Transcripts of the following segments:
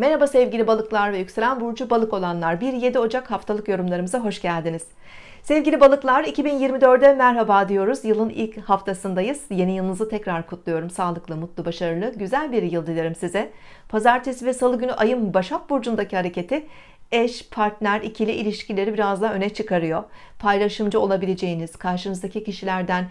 Merhaba sevgili balıklar ve yükselen burcu balık olanlar. 1-7 Ocak haftalık yorumlarımıza hoş geldiniz. Sevgili balıklar 2024'e merhaba diyoruz. Yılın ilk haftasındayız. Yeni yılınızı tekrar kutluyorum. Sağlıklı, mutlu, başarılı, güzel bir yıl dilerim size. Pazartesi ve salı günü ayın Başak Burcu'ndaki hareketi eş, partner, ikili ilişkileri biraz daha öne çıkarıyor. Paylaşımcı olabileceğiniz, karşınızdaki kişilerden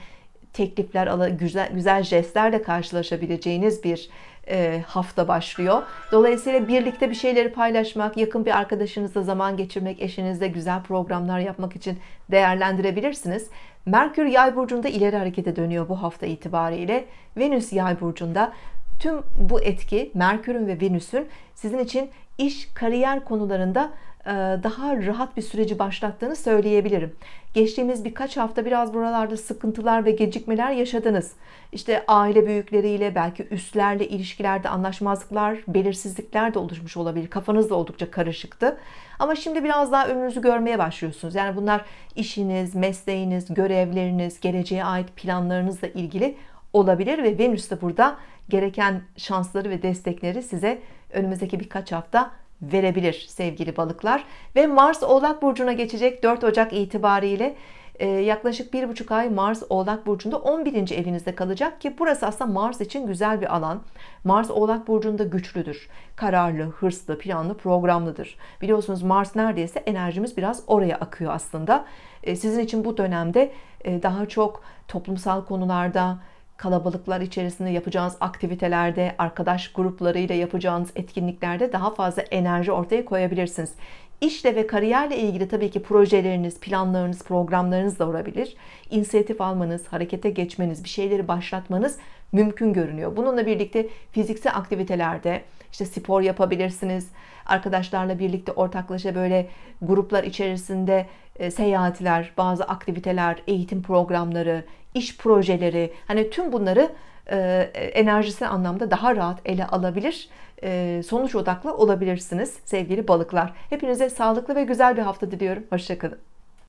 teklifler, güzel, güzel jestlerle karşılaşabileceğiniz bir e, hafta başlıyor. Dolayısıyla birlikte bir şeyleri paylaşmak, yakın bir arkadaşınızla zaman geçirmek, eşinizle güzel programlar yapmak için değerlendirebilirsiniz. Merkür Yay burcunda ileri harekete dönüyor bu hafta itibariyle. Venüs Yay burcunda tüm bu etki Merkür'ün ve Venüs'ün sizin için iş, kariyer konularında e, daha rahat bir süreci başlattığını söyleyebilirim. Geçtiğimiz birkaç hafta biraz buralarda sıkıntılar ve gecikmeler yaşadınız. İşte aile büyükleriyle belki üstlerle ilişkilerde anlaşmazlıklar, belirsizlikler de oluşmuş olabilir. Kafanız da oldukça karışıktı. Ama şimdi biraz daha önünüzü görmeye başlıyorsunuz. Yani bunlar işiniz, mesleğiniz, görevleriniz, geleceğe ait planlarınızla ilgili olabilir ve Venüs de burada gereken şansları ve destekleri size önümüzdeki birkaç hafta verebilir sevgili balıklar. Ve Mars Oğlak Burcu'na geçecek 4 Ocak itibariyle ee, yaklaşık bir buçuk ay Mars Oğlak Burcu'nda 11. evinizde kalacak ki burası aslında Mars için güzel bir alan. Mars Oğlak Burcu'nda güçlüdür. Kararlı, hırslı, planlı, programlıdır. Biliyorsunuz Mars neredeyse enerjimiz biraz oraya akıyor aslında. Ee, sizin için bu dönemde e, daha çok toplumsal konularda, kalabalıklar içerisinde yapacağınız aktivitelerde, arkadaş gruplarıyla yapacağınız etkinliklerde daha fazla enerji ortaya koyabilirsiniz. İşle ve kariyerle ilgili tabii ki projeleriniz, planlarınız, programlarınız da olabilir. İnisiyatif almanız, harekete geçmeniz, bir şeyleri başlatmanız mümkün görünüyor. Bununla birlikte fiziksel aktivitelerde işte spor yapabilirsiniz. Arkadaşlarla birlikte ortaklaşa böyle gruplar içerisinde e, seyahatler, bazı aktiviteler, eğitim programları, iş projeleri hani tüm bunları e, e, enerjisi anlamda daha rahat ele alabilir, sonuç odaklı olabilirsiniz sevgili balıklar. Hepinize sağlıklı ve güzel bir hafta diliyorum. Hoşçakalın.